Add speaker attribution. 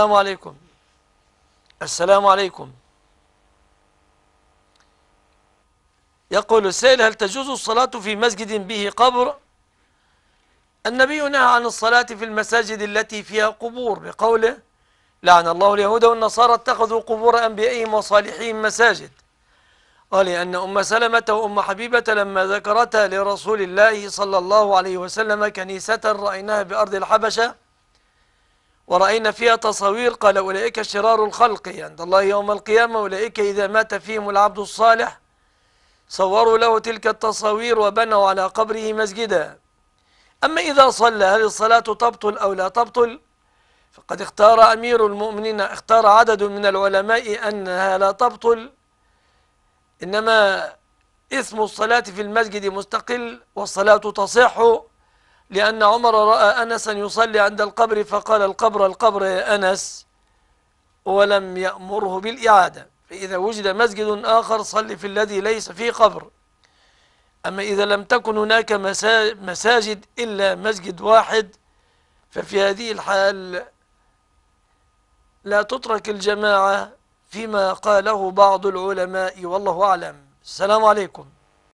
Speaker 1: السلام عليكم السلام عليكم يقول السائل هل تجوز الصلاة في مسجد به قبر النبي نهى عن الصلاة في المساجد التي فيها قبور بقوله لعن الله اليهود والنصارى اتخذوا قبور أنبيائهم وصالحهم مساجد قال أن أم سلمة وأم حبيبة لما ذكرتها لرسول الله صلى الله عليه وسلم كنيسة رأيناها بأرض الحبشة ورأينا فيها تصاوير قال أولئك شرار الخلق عند الله يوم القيامة أولئك إذا مات فيهم العبد الصالح صوروا له تلك التصاوير وبنوا على قبره مسجدا أما إذا صلى هل الصلاة تبطل أو لا تبطل فقد اختار أمير المؤمنين اختار عدد من العلماء أنها لا تبطل إنما اسم الصلاة في المسجد مستقل والصلاة تصح لأن عمر رأى أنسا يصلي عند القبر فقال القبر القبر يا أنس ولم يأمره بالإعادة فإذا وجد مسجد آخر صلي في الذي ليس فيه قبر أما إذا لم تكن هناك مساجد إلا مسجد واحد ففي هذه الحال لا تترك الجماعة فيما قاله بعض العلماء والله أعلم السلام عليكم